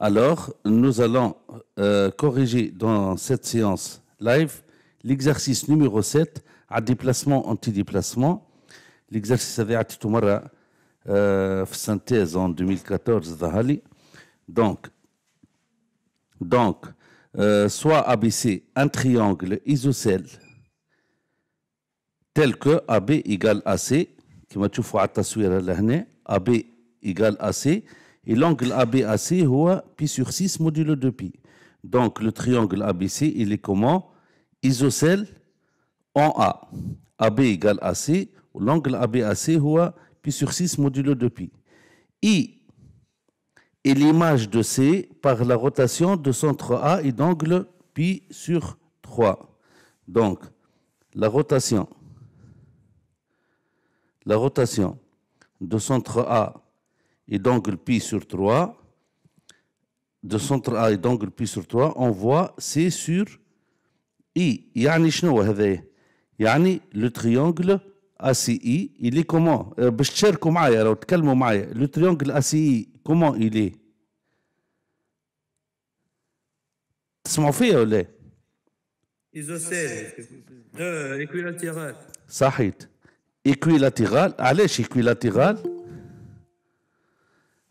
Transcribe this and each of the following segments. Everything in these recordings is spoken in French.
Alors, nous allons euh, corriger dans cette séance live l'exercice numéro 7 à déplacement anti-déplacement. L'exercice avait été euh, synthèse en 2014 Donc, donc euh, soit ABC un triangle isocèle tel que AB égale AC, qui m'a tout fait à AB égale AC, et l'angle ABAC est pi sur 6 modulo 2pi. Donc le triangle ABC, il est comment Isocèle en A. AB égale AC, l'angle ABAC est pi sur 6 modulo 2pi. I est l'image de C par la rotation de centre A et d'angle pi sur 3. Donc la rotation, la rotation de centre A et d'angle pi sur 3, de centre A et d'angle pi sur 3, on voit C sur I. Yani, yani le triangle ACI, il est comment euh, Le triangle ACI, comment il est تسمعوا فيا ولا ايزوسيل équilatéral ايكويلاتيرال صحيت équilatéral علاش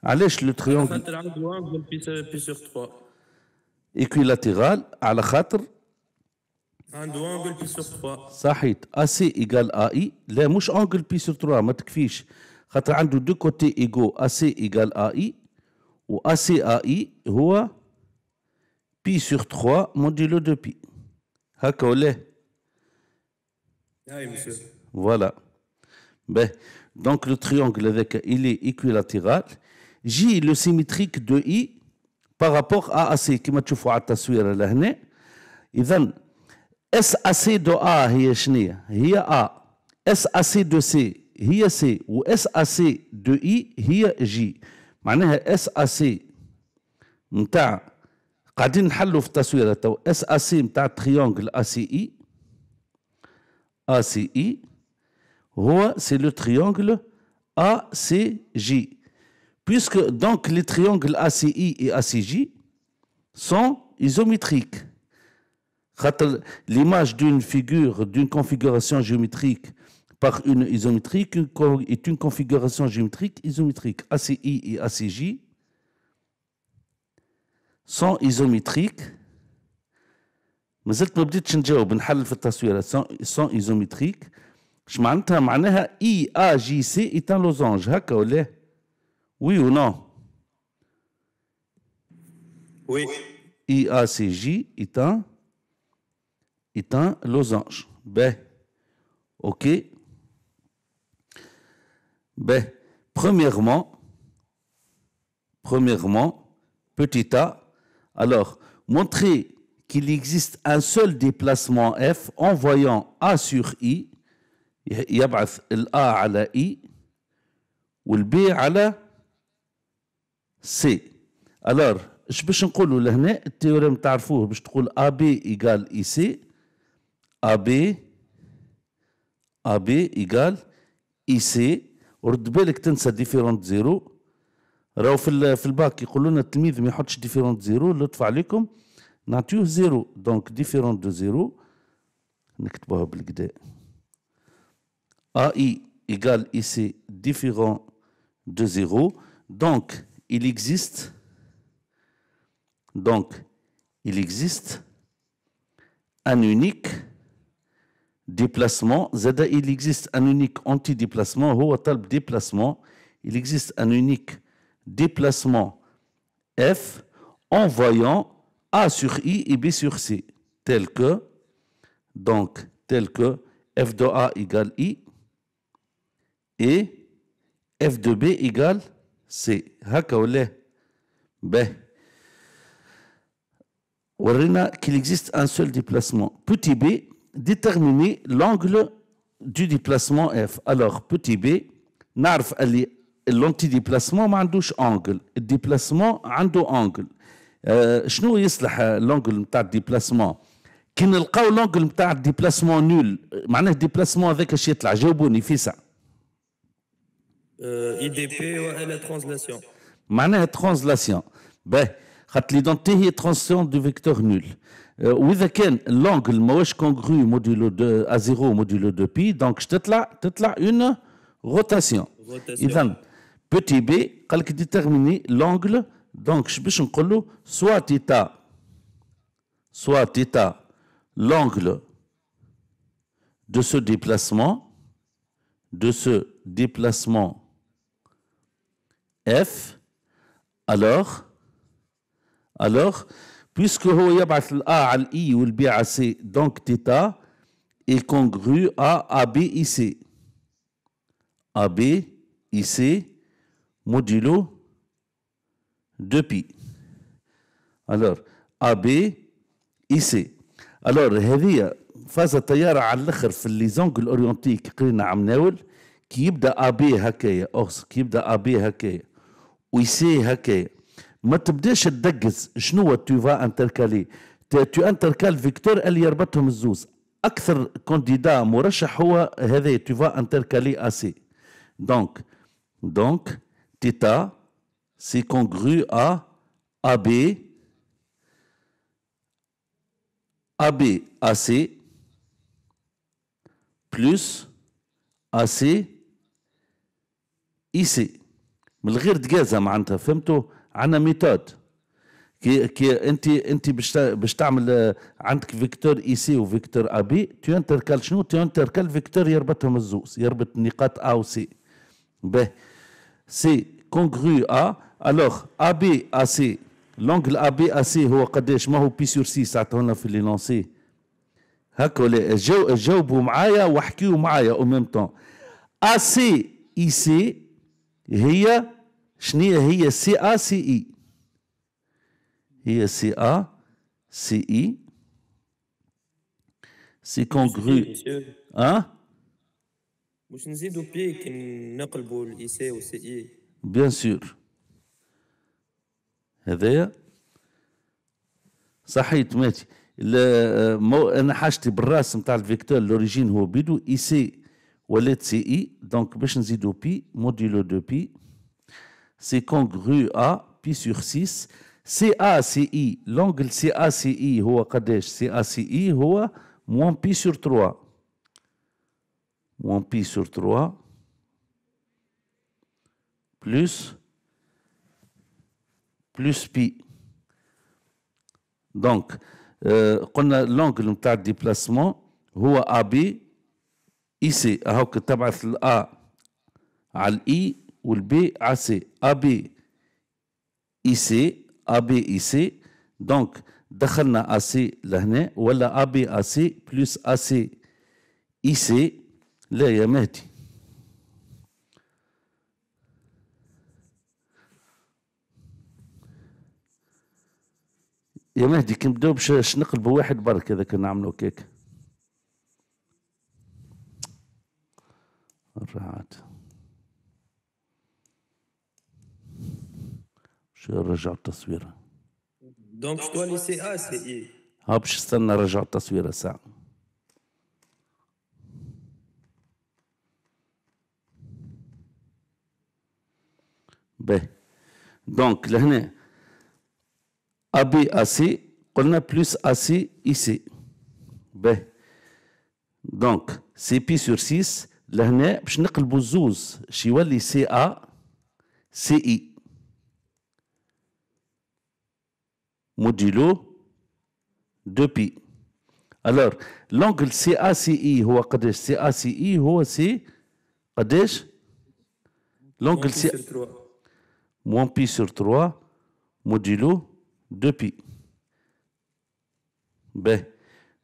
Allèche le triangle qui a un angle pi sur 3 C'est équilatéral à la خاطر عنده angle pi sur 3 صحيت ac ae لا مش angle pi sur 3 ما تكفيش خاطر a deux côtés égaux ac ae و ac ae هو pi sur 3 modulo 2 pi هكا ولا ah Oui, monsieur. voilà ben, donc le triangle avec il est équilatéral جي لو سيمتريك دو اي بارابور ا سي كما تشوفوا على التصويره لهنا اذا اس ا سي دو ا هي شنية هي ا اس ا سي دو سي هي سي و اس ا سي دو اي هي جي معناها اس ا سي نتاع قاعدين نحلوا في التصويره تو اس ا سي نتاع تريونغل ا سي اي ا سي اي هو سي لو تريونغل ا سي جي puisque donc les triangles ACI et ACJ sont isométriques. L'image d'une figure, d'une configuration géométrique par une isométrique est une configuration géométrique isométrique. ACI et ACJ sont isométriques. Mais je me dis que je vais vous faire sont isométriques. Je vais vous dire que IAJC est un losange. ça oui ou non Oui. IACJ est un, losange. Ben, ok. Ben, premièrement, premièrement, petit a, alors, montrer qu'il existe un seul déplacement f en voyant a sur i, il a à la I le à la. سي الور اش باش نقولوا لهنا التيوريم تعرفوه باش تقول ا بي ايكال اي سي ا بي ا بي ايكال اي e, سي ورد بالك تنسى ديفيرونت زيرو راهو في في الباك يقولوا لنا التلميذ ما يحطش ديفيرونت زيرو لطف عليكم نعطيوه زيرو دونك ديفيرونت دو زيرو نكتبوها بالكدا ا اي ايكال اي سي ديفيرونت دو زيرو دونك il existe. Donc, il existe un unique déplacement. Zada, il existe un unique ou déplacement. Il existe un unique déplacement F en voyant A sur I et B sur C, tel que, donc, tel que F de A égale I et F de B égale c'est Hakaole. Ben. Warina, qu'il existe un seul déplacement. Petit b, déterminer l'angle du déplacement F. Alors, petit b, narf ali, l'antidéplacement, ma douche angle. Déplacement, un angle. est euh, la l'angle de déplacement. Qu'il n'y a l'angle de déplacement nul. le euh, déplacement avec un chit là, si c'est ça. IDP ou LA Translation. la Translation. Ben, l'identité est translation du vecteur nul. Euh, oui, l'angle, est je congru modulo à 0, modulo 2 pi. Donc, je te là une rotation. Et donc, petit b, quelque déterminer l'angle. Donc, je vais te soit theta, soit theta, l'angle de ce déplacement, de ce déplacement. اف الوغ الوغ puisque هو يبعث الأ على الإي والبي على سي دونك تيتا est congru à AB ici. AB ici modulo 2pi. Alors AB ici. Alors هذه فاز التيار على الآخر في لي زونغ أورينتي كي قرينا عم ناول كي يبدا بي هكايا أوس كي يبدا بي هكايا ويسي هكا ما تبداش تدقز شنو تو فا انتركالي تو انتركال فيكتور اللي يربطهم الزوز اكثر كونديدا مرشح هو هذا تو فا انتركالي اسي دونك دونك تيتا سي كونغرو ا ا بي ا بي اسي سي بلس ا من غير دجازه معناتها فهمتوا عندنا ميثود كي كي انت انت باش تعمل آه، عندك فيكتور اي سي وفيكتور ا بي انتركال شنو انتركال فيكتور يربطهم الزوز يربط نقاط ا و سي به سي كونغرو ا الوغ ا بي ا سي لونجل ا بي ا سي هو قداش ما هو بي سور سي هنا في لي هاك هكا جاوبوا معايا واحكيوا معايا او ميم طون ا سي اي سي هي شنية هي سي ا سي اي هي سي ا سي اي سي كونغرو اه واش نزيدو بي كي نقلبو الاي سي سي اي بيان سور هذايا صحيت ماتي مو انا حاجتي بالراس نتاع الفيكتور لوريجين هو بيدو اي سي Wallet CI, donc باش 2 pi, modulo 2 pi, c'est congru à pi sur 6. CA CI, l'angle CA CI, CA CI, moins pi sur 3. Moins pi sur 3, plus, plus pi. Donc, euh, l'angle de déplacement, A, AB, اي سي اهو تبعث الا على الاي والبي على سي ا بي اي سي ا بي اي سي دونك دخلنا ا سي لهنا ولا ا بي ا سي بلس ا سي اي سي لا يا مهدي يا مهدي كنبداو باش نقلبوا واحد برك اذا كنا نعملوا كيك الرعد شو رجع التصوير دونك شو لي سي ا سي اي ها باش استنى رجع التصوير ساعة باهي دونك لهنا ابي اسي قلنا بلس اسي ايسي باهي دونك سي بي سور 6 لهنا باش نقلبوا الزوز شي يولي سي ا سي اي موديلو دو بي الور لونجل سي ا سي اي هو قداش سي ا سي اي هو سي قداش لونجل سي موان بي سور 3 موديلو دو بي باهي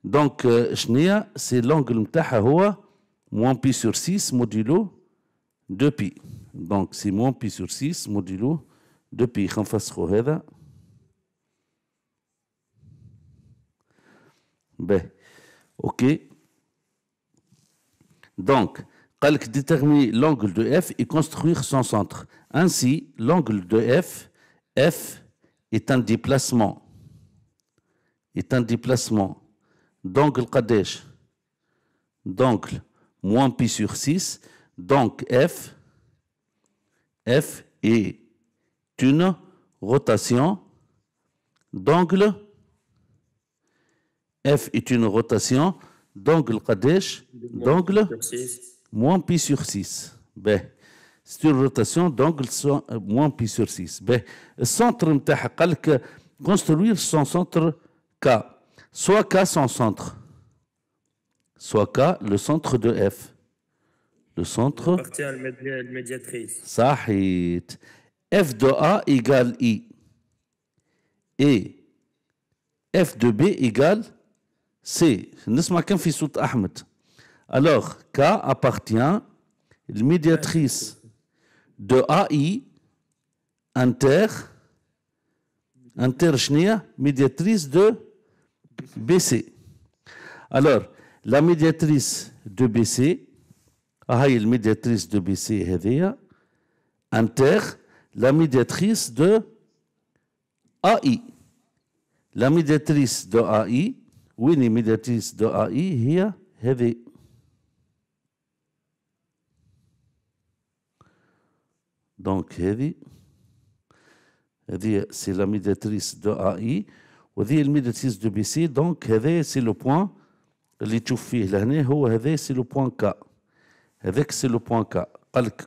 دونك شنيا سي لونجل نتاعها هو moins pi sur 6 modulo 2 pi. Donc c'est moins pi sur 6 modulo 2 pi. Ben, OK. Donc, calque déterminer l'angle de F et construire son centre. Ainsi, l'angle de F, F est un déplacement, est un déplacement d'angle Kadesh, Donc, moins pi sur 6. Donc F, F est une rotation d'angle. F est une rotation d'angle Kadesh, d'angle moins pi sur 6. Ben, c'est une rotation d'angle euh, moins pi sur 6. B. Le centre, construire son centre K. Soit K son centre soit K, le centre de F. Le centre. Sahit. F de A égale I. Et F de B égale C. Ahmed. Alors, K appartient la médiatrice de AI inter inter médiatrice de BC. Alors, la médiatrice de BC, Aïe, la médiatrice de BC, Hevea, Inter, la médiatrice de AI. La médiatrice de AI, oui, la médiatrice de AI, Hia, Hevea. Donc, Hevi, c'est la médiatrice de AI, ou la médiatrice de BC, donc Hevea, c'est le point. C'est le point K. Avec le point K,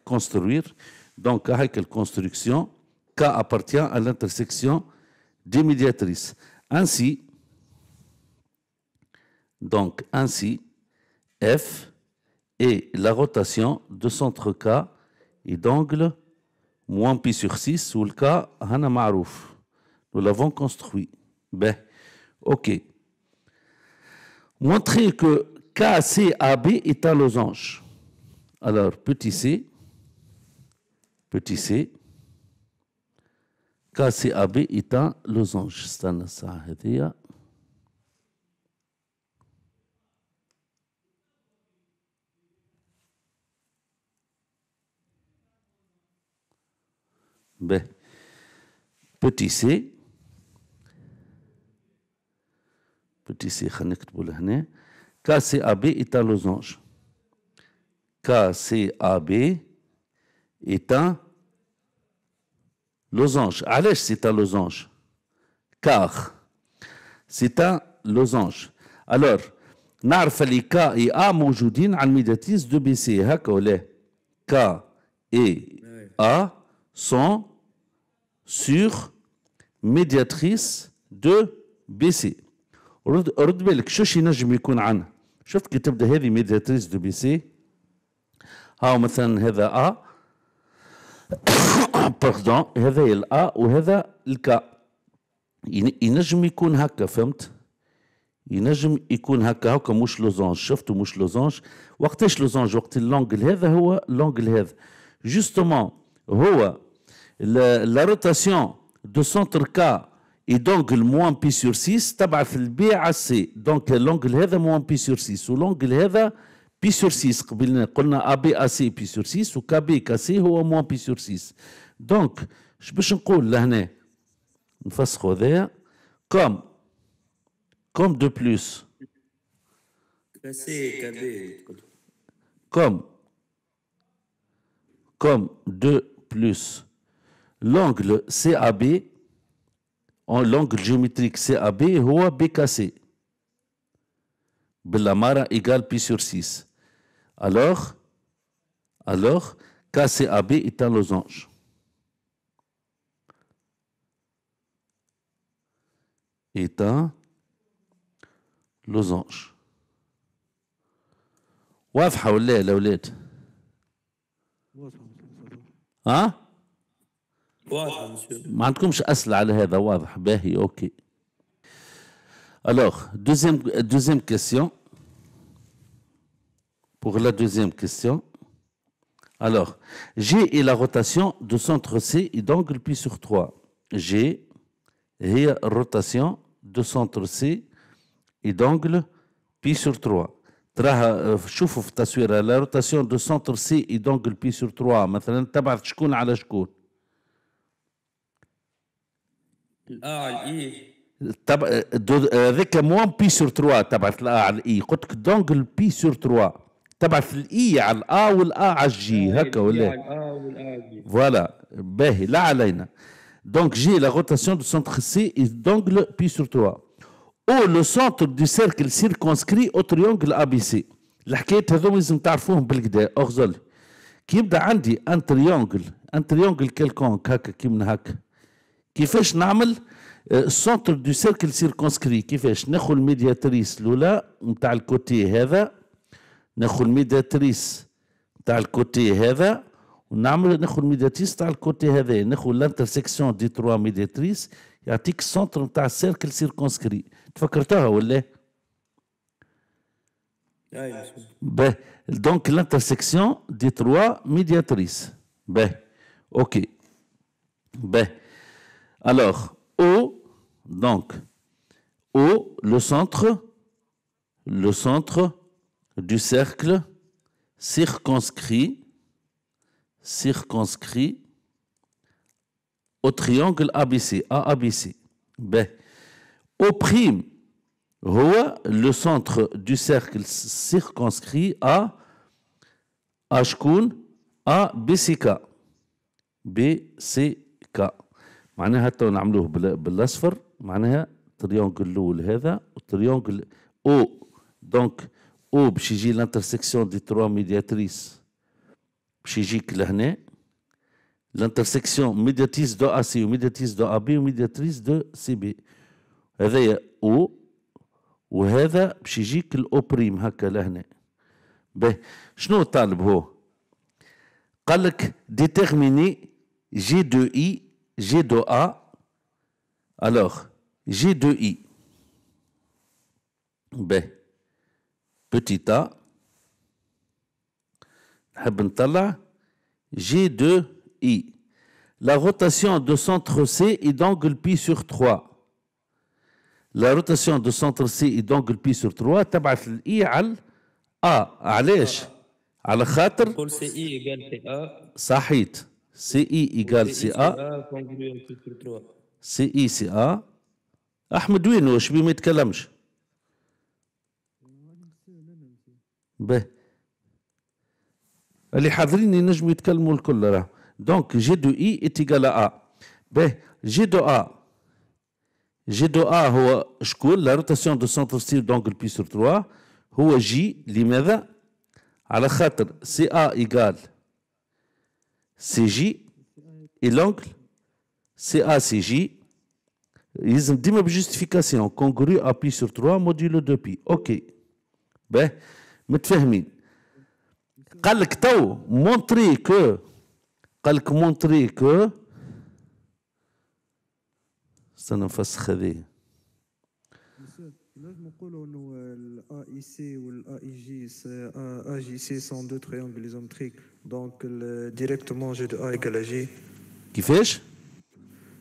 construire. Donc, avec la construction, K appartient à l'intersection des médiatrices. Ainsi, Donc ainsi F est la rotation de centre K et d'angle moins pi sur 6 ou le K Nous l'avons construit. Ben OK montrer que KCAB est un losange. Alors, petit c, petit c, KCAB est un losange. B. Ben, petit c, K C A B est un losange. K C A B est un losange. Allez, c'est un losange. Car, c'est un losange. Alors, K et A, mon jour, le médiatrice de BC. E e. K et A sont sur médiatrice de BC. E رد, رد بالك شو ينجم يكون عنه شفت كي تبدا هذه ميدياتريس دو بي سي هاو مثلا هذا ا باردون هذا الا وهذا الكا ينجم يكون هكا فهمت ينجم يكون هكا هكا مش لوزونج شفتوا مش لوزونج وقتاش لوزونج وقت اللونجل هذا هو اللونجل هذا جوستومون هو لا روتاسيون دو سونتر كا Et donc, le moins pi sur 6, c'est le BAC. Donc, l'angle est moins pi sur 6. Ou l'angle est pi sur 6. On a ABAC pi sur 6. Ou KB, KC, ou moins pi sur 6. Donc, je peux dire, là, on comme, comme de plus. Comme, comme de plus. L'angle CAB en langue géométrique CAB ou BKC. Bellamara égale pi sur 6. Alors, alors, KCAB est un losange. Est un losange. واضحة ولا لا ولاد؟ alors, deuxième, deuxième question. Pour la deuxième question. Alors, G est la rotation de centre C et d'angle pi sur 3. G est la rotation de centre C et d'angle pi sur 3. شوفوا la rotation de centre C et d'angle pi sur 3 مثلا تبعت شكون على شكون الاي على الاي تبع هذاك موان بي سور 3 تبعث الا على الاي قلت لك دونك البي سور 3 تبعث الاي على الا والا على الجي آه، هكا ولا فوالا باهي لا علينا Donc j'ai la rotation du centre C et d'angle pi sur 3. O le centre du cercle circonscrit au triangle سي الحكايات هذوما لازم تعرفوهم بالكدا اغزل كي يبدا عندي ان تريونجل ان تريونجل كيلكونك هكا كيما هكا كيفاش نعمل آه، السونتر دو سيركل سيركونسكري كيفاش ناخذ الميدياتريس الاولى نتاع الكوتي هذا ناخذ الميدياتريس نتاع الكوتي هذا ونعمل ناخذ الميدياتريس نتاع الكوتي هذا ناخذ لانترسيكسيون دي تروا ميدياتريس يعطيك السونتر نتاع السيركل سيركونسكري تفكرتها ولا؟ باه دونك لانترسيكسيون دي تروا ميدياتريس باه اوكي باه Alors, O, donc, O, le centre, le centre du cercle circonscrit, circonscrit au triangle ABC, ABC. B. O prime, le centre du cercle circonscrit à Ashkoun à C, K. معناها تو نعملوه بالاصفر معناها التريونجل الاول هذا والتريونجل او دونك او باش يجي لانترسيكسيون دي تروا ميدياتريس باش يجيك لهنا لانترسيكسيون ميدياتريس دو ا سي وميدياتريس دو ا بي وميدياتريس دو سي بي هذايا او وهذا باش يجيك الاو بريم هكا لهنا به شنو طالب هو قال لك ديتيرميني جي دو اي G2A, alors G2I, B, petit a, G2I. La rotation de centre C est d'angle pi sur 3. La rotation de centre C est d'angle pi sur 3. T'abas I al A. Allez, al khatr. Sahit. سي اي ايجال سي ا سي اي سي ا احمد وين واش بي ما يتكلمش به اللي حاضرين ينجموا يتكلموا الكل راه دونك جي دو اي اتيكال ا به جي دو ا جي دو ا هو شكون لا روتاسيون دو سونتر ستيل دونك بي سور 3 هو جي لماذا على خاطر سي ا ايكال CJ et l'angle CACJ. Ils ont dit ma justification congrue appui sur 3 modulo 2 pi. OK. Ben, montrer que لك montrer que. Ça قال لك مونتري كو je نفسخ هذه. لازم نقولوا AIC ou J, C sont deux triangles isométriques. Donc directement, j'ai de A égale à J. Qui fait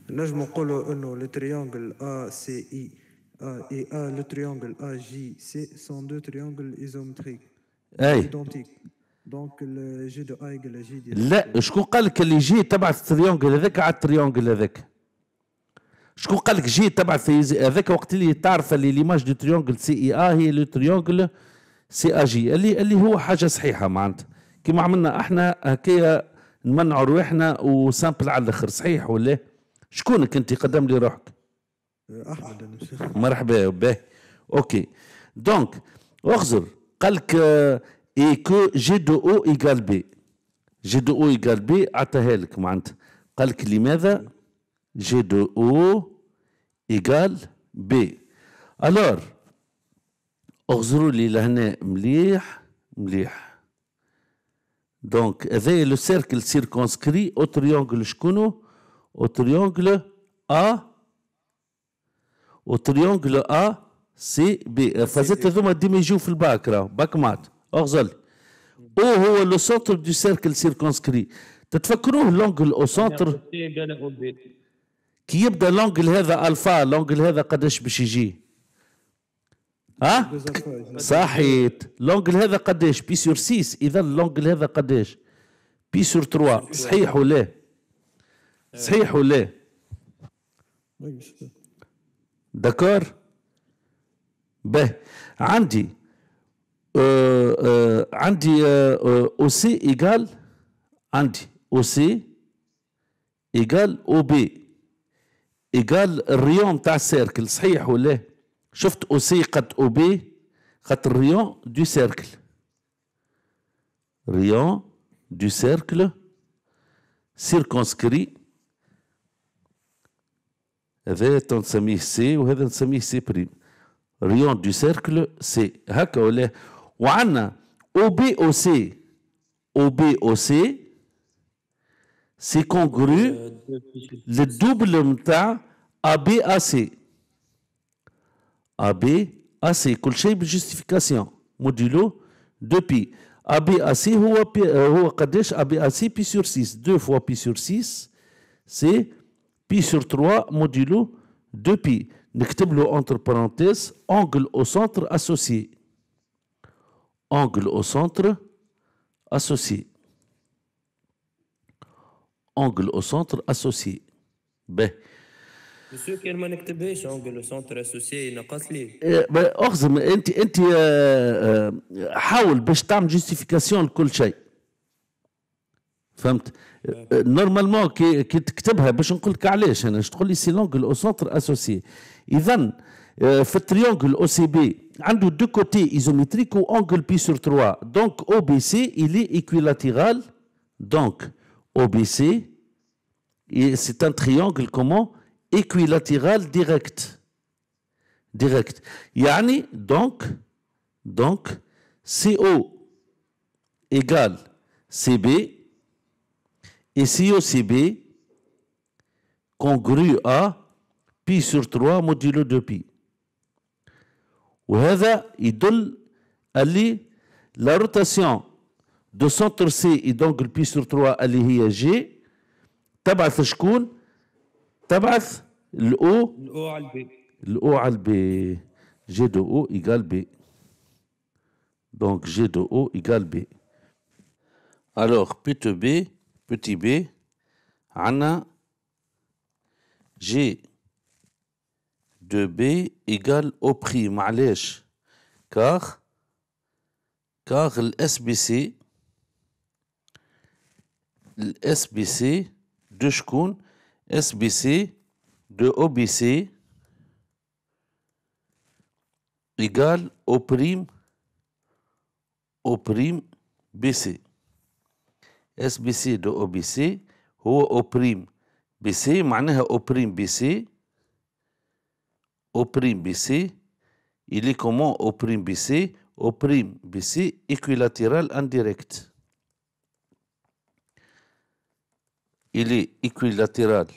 Là, je me dis le triangle A, ACI et A, le triangle AJC sont deux triangles isométriques. Hey. Identiques. Donc le G de A égale à J. Là, je crois que le G est un triangle avec un ah, triangle avec. شكون قال لك جي تبع في هذاك وقت اللي تعرف اللي ليماج دو تريونجل سي اي ا هي لو تريونجل سي ا جي اللي اللي هو حاجه صحيحه معناتها كيما عملنا احنا هكايا نمنعوا رواحنا وسامبل على الاخر صحيح ولا شكونك انت قدم لي روحك احمد مرحبا به اوكي دونك اخزر قال لك آه، اي كو جي دو او ايكال بي جي دو او ايكال بي عطاها لك معناتها قال لك لماذا جي دو او إيكال بي ألور اغزروا لي لهنا مليح مليح دونك هذايا لو سيركل سيركونسكري او تريونجل شكونو او تريونجل أ او تريونجل أ سي بي الفازات هذوما ديما يجيو في الباك راهو باك مات اغزل او هو لو سونتر دو سيركل سيركونسكري تتفكروه لونجل او سونتر كي يبدا لونج لهذا الفا لونجل لهذا قداش باش يجي ها صحيت لونجل لهذا قداش بي سور 6 اذا لونجل لهذا قداش بي سور 3 صحيح ولا صحيح ولا دكار به عندي آه آه عندي او أه، سي أه، ايغال عندي او سي ايغال او بي قال الريون تاع السيركل صحيح ولا شفت او سي قد او بي خاطر الريون دو سيركل ريون دو سيركل سيركونسكري هذا تنسميه سي وهذا نسميه سي بريم ريون دو سيركل سي هكا ولا وعندنا او بي او سي او بي او سي c'est congru euh, le double mta ABAC. ABAC, AB AC justification, modulo 2 pi ABAC, ou à بي sur 6 2 fois pi sur 6 c'est pi sur 3 modulo 2 π نكتب entre parenthèses angle au centre associé angle au centre associé اونجل او سونتر اسوسي به بسو كان ما نكتبهاش او سونتر اسوسي نقص لي اخزم انت انت حاول باش تعمل جيستيفيكاسيون لكل شيء فهمت نورمالمون كي كي تكتبها باش نقول لك علاش انا تقول لي سي لونجل او سونتر اسوسي اذا في التريونجل او سي بي عنده دو كوتي ايزومتريك وانجل بي سور 3 دونك او بي سي الي ايكويلاتيرال دونك OBC, c'est un triangle comment Équilatéral direct. Direct. Yani, donc, donc, CO égale CB et COCB congru à pi sur 3 modulo 2 pi. وهذا il donne la rotation de centre C et donc le P sur 3, il y G. Tabas, je Tabas, l'O. L'O b L'O al-B. G de O égale B. Donc G de O égale B. Alors, petit B, petit B, on a G de B égale O'alège. Car, le SBC SBC de SBC de OBC égale au prime au prime BC. SBC de OBC ou Oprim prime BC, au BC au prime BC il est comment au prime BC au prime BC équilatéral indirect. il est équilatéral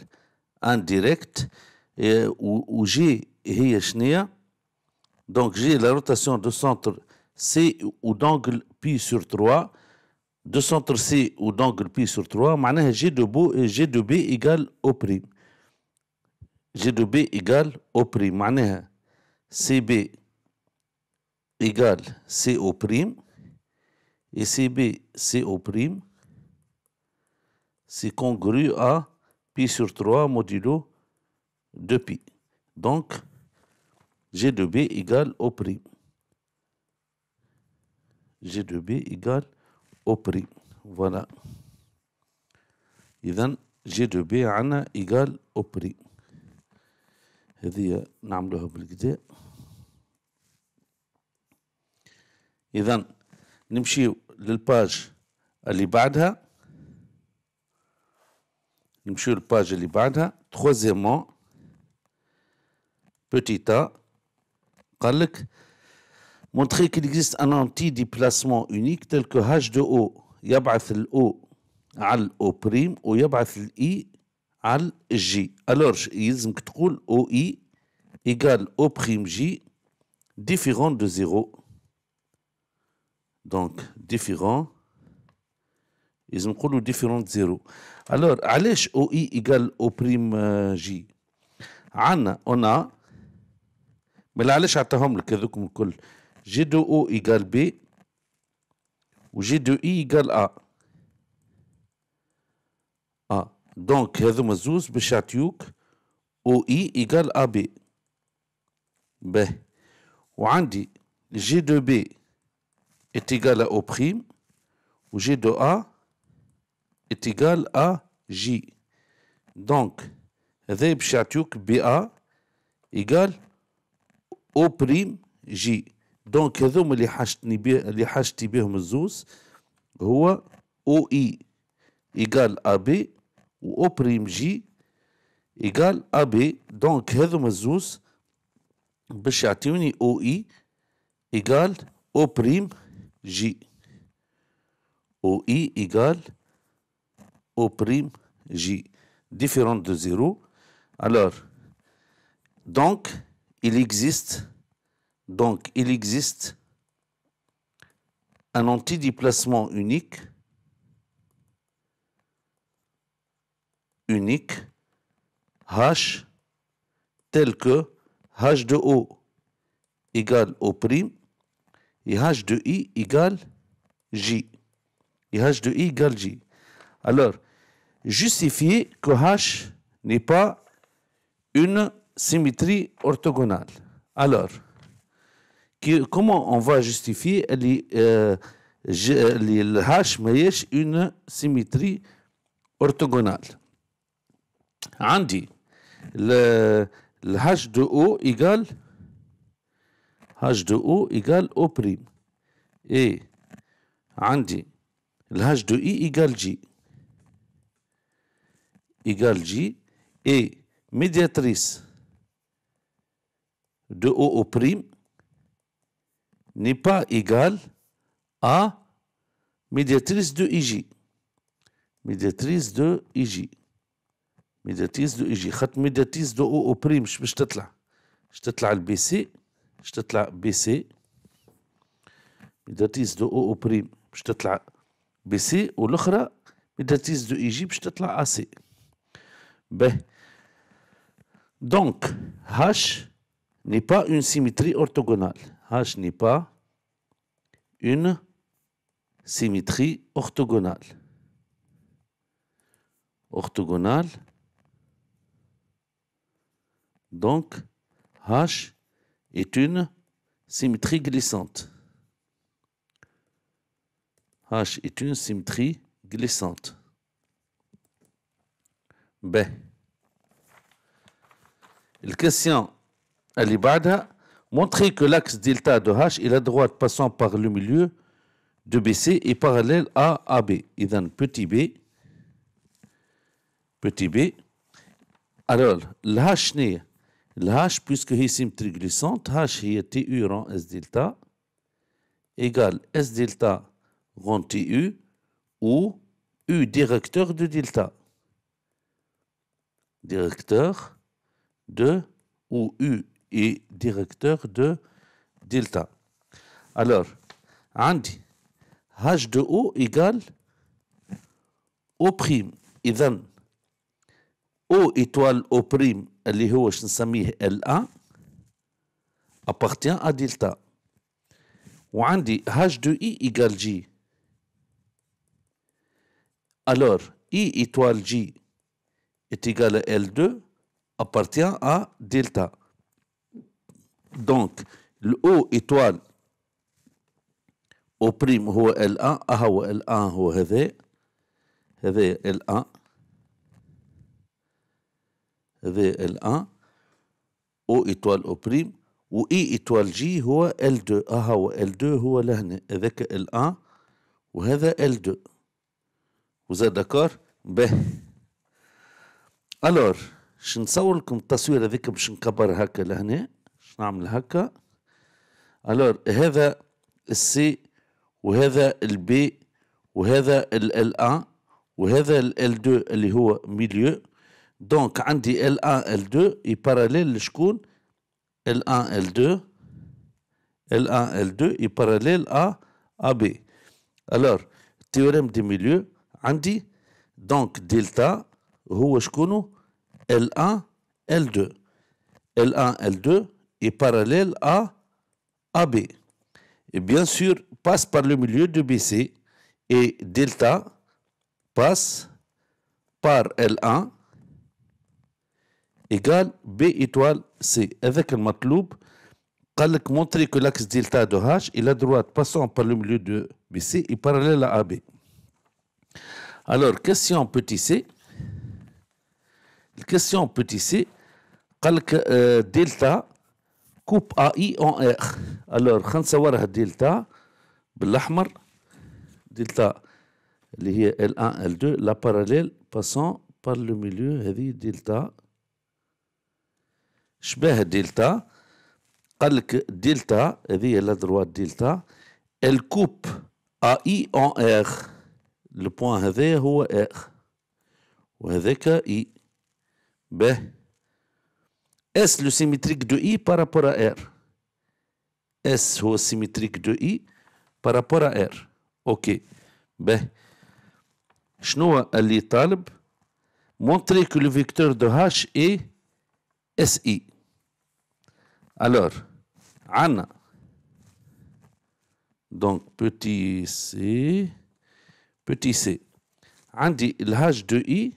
indirect et où, j'ai Donc j'ai la rotation de centre C ou d'angle pi sur 3 de centre C ou d'angle pi sur 3 معناها G de B et G de B égale O prime G de B égale O prime معناها CB égale CO prime et CB CO prime c'est congru à pi sur 3 modulo 2pi. Donc, g de b égale au prix. g de b égale au prix. Voilà. Et donc, g de b égale au prix. هذه نعملوها بالكدا إذا نمشي للباج اللي بعدها نمشيو la اللي بعدها Troisièmement, petit ا قال montrer qu'il existe un anti-déplacement unique tel que h de o il y O sur O prime ou i sur على alors y a O OI égale O'J différent de 0 donc différent يلزم le différent de 0 الور علاش او اي ايجال او بريم جي عنا اون بل علاش عطاهم لك هذوك الكل جي دو او ايجال بي جي دو اي ايجال ا ا آه، دونك هذو مزوز باش يعطيوك او اي ايجال ا بي ب وعندي جي دو بي اتيجال او بريم وجي دو ا est ا جي دونك Donc, باش يعطيوك بي ا إيجال أو بريم جي دونك هذوما اللي حاجتني بيه اللي حاجتي بيهم الزوز هو أو إي إيجال أ بي و أو بريم جي إيجال أ بي دونك هذوما الزوز باش يعطيوني أو إي إيجال أو بريم جي أو إي إيجال prime J, différente de 0. Alors, donc, il existe, donc, il existe un antidéplacement unique, unique, H, tel que H de O égale O' et H de I égale J. Et H de I égale J. Alors, justifier que H n'est pas une symétrie orthogonale. Alors, comment on va justifier que euh, H H une symétrie orthogonale Andy, le, H de O égale H de O égale O prime et Andy, le H de I égale J égale J est médiatrice de O au prime n'est pas égale à médiatrice de IJ. médiatrice de IJ. médiatrice de IJ. خط médiatrice de O au prime مش باش تطلع باش تطلع البي سي باش تطلع بي سي ميداتيز دو او او بريم باش تطلع بي سي والاخرى ميداتيز دو اي جي باش تطلع ا سي B. Donc, H n'est pas une symétrie orthogonale. H n'est pas une symétrie orthogonale. Orthogonale. Donc, H est une symétrie glissante. H est une symétrie glissante. B question, question بعدها montrer que l'axe delta de H est la droite passant par le milieu de BC est parallèle à AB. Et donne petit b, petit b. Alors, le H n'est puisque ici est H est TU rang S delta égal S delta rang TU ou U directeur de delta. Directeur de ou U est directeur de delta. Alors, عندي H de O égale O prime. then, O étoile O prime اللي هو L1 appartient à delta. وعندي H de I égale J. Alors, I étoile J est égale à L2 appartient à delta. Donc, le O étoile O prime هو L1 أهو L1 هو هذا هذا L1 هذا L1 O إطوال O بريم و إي إطوال جي هو L2 أهو L2 هو لهنا هذاك L1 وهذا L2 وزاد دكار به الور باش نصور لكم التصوير هذيك باش نكبر هكا لهنا باش نعمل هكا الور هذا السي وهذا البي وهذا ال 1 وهذا ال 2 اللي هو ميليو دونك عندي ال 1 ال دو يباراليل لشكون ال 1 ال دو ال 1 ال دو يباراليل ا ا بي الور تيوريم دي ميليو عندي دونك دلتا هو شكونه L1, L2. L1, L2 est parallèle à AB. Et bien sûr, passe par le milieu de BC et delta passe par L1 égale B étoile C. Avec le matloub, montrer que l'axe delta de H est la droite passant par le milieu de BC et parallèle à AB. Alors, question petit c, Question petit c. Quelque euh, delta coupe A i en R. Alors, quand on sait que delta, bleu, l'Achmar. Delta, il y a L1, L2. La parallèle passant par le milieu, c'est delta. Je vais dire delta. Quelque delta, c'est la droite delta, elle coupe A i en R. Le point est R. Ou est que I B. S, le symétrique de I par rapport à R. S, le symétrique de I par rapport à R. OK. B. شنو Ali Talb. montrer que le vecteur de H est SI. Alors, Anna. Donc, petit c, petit c. le H de I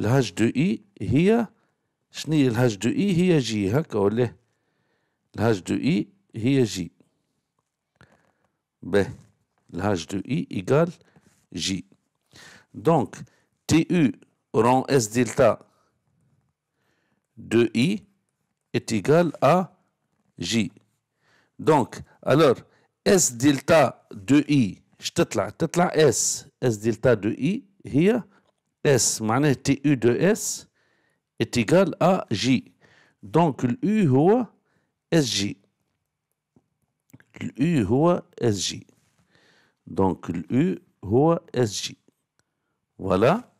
الهاش دو اي هي هي الهاش دو اي هي جي هكا ولا الهاش دو اي هي جي به الهاش دو اي ايكال جي دونك تي يو اس دلتا دو اي I est égal à J. Donc, alors, S delta de I, je S, S delta de I, هي S, T U de S est égal à J. Donc, le U est SJ. U est SJ. Donc, le U est SJ. Voilà.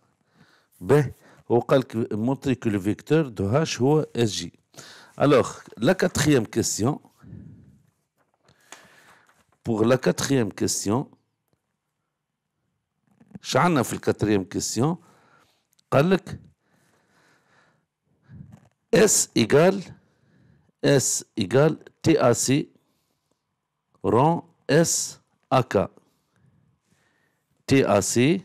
Ben, on montre que le vecteur de H est SJ. Alors, la quatrième question. Pour la quatrième question, je suis la quatrième question. قال لك اس ايجال اس ايجال تي ا سي رون اس اكا تي ا سي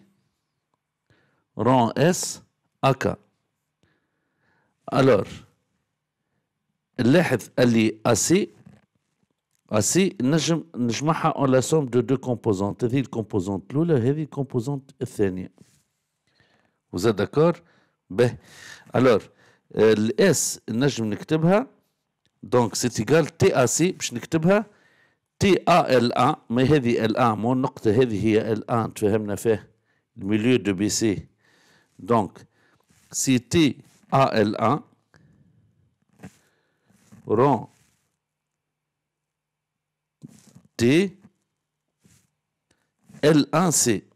رون اس اكا الور نلاحظ اللي اسي اسي نجم نجمعها اون لا سوم دو دو كومبوزونت هذه الكومبوزونت الاولى هذه الكومبوزونت الثانيه Vous êtes d'accord ben. Alors, الاس euh, نجم نكتبها دونك سيت ايكال تي ا سي باش نكتبها تي ا ال ا ما هذه ال ا مو النقطة هذه هي ال ا تفهمنا فيه الميليو دو بي سي دونك سي تي ا ال ا رون تي ال ا سي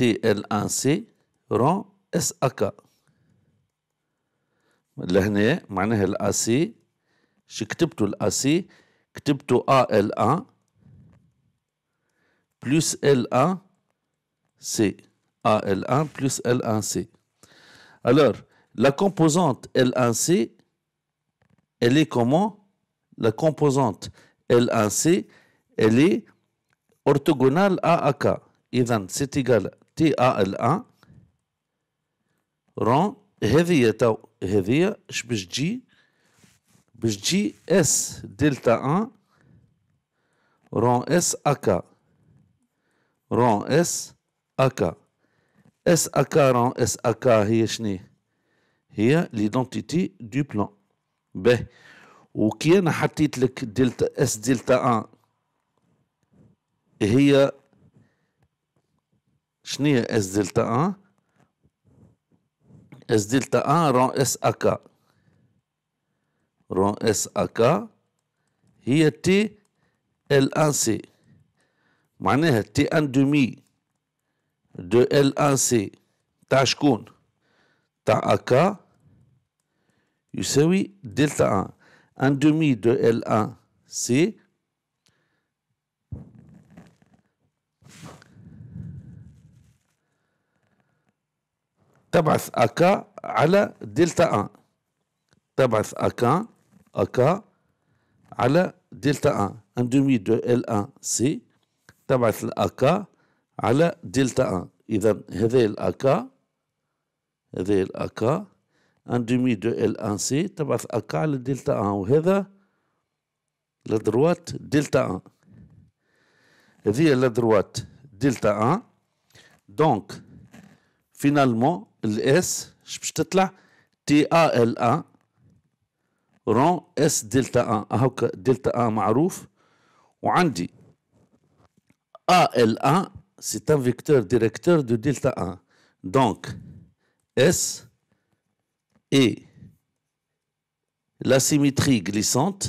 TL1C rend SAK لهنا معناها الاسي شي كتبتوا الاسي كتبتوا A l 1 plus l 1 C. A ال 1 plus l 1 C. alors la composante l 1 C, elle est comment la composante l 1 C, elle est orthogonale à AK اذا c'est égal تي ا ال ا رون هذه تو هذه اش باش تجي باش تجي اس دلتا ان رون اس اكا رون اس اكا اس اكا رون اس اكا هي شني هي ليدونتيتي دو بلان ب وكي انا حطيت لك دلتا اس دلتا ان هي شنو اس دلتا ان اس دلتا ان رون اس اكا رون اس اكا هي تي ال ان سي معناها تي ان دومي دو ال ان سي تاع شكون تاع اكا يساوي دلتا ان ان دومي دو ال ان سي تبعث أكا على دلتا أن تبعث أكا أكا على دلتا أن أن دومي دو ال أن سي تبعث الأكا على دلتا أن إذا هذه الأكا هذه الأكا أن دومي دو ال أن سي تبعث أكا على دلتا أن وهذا لدروات دلتا أن هذه لدروات دلتا أن دونك فينالمون الاس باش تطلع تي ا ال ا رون اس دلتا ا هاكا دلتا ا معروف وعندي ا ال ا سي ان فيكتور ديريكتور دو دلتا ا دونك اس اي لا سيميتري غليسانت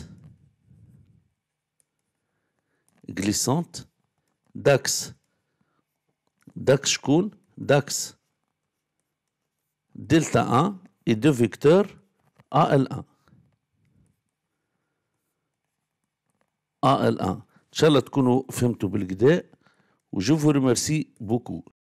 غليسانت داكس داكس شكون داكس ان 1 دو فيكتور ا ال 1 ا 1 ان شاء الله تكونوا فهمتوا بالكدا وجو فو ريميرسي بوكو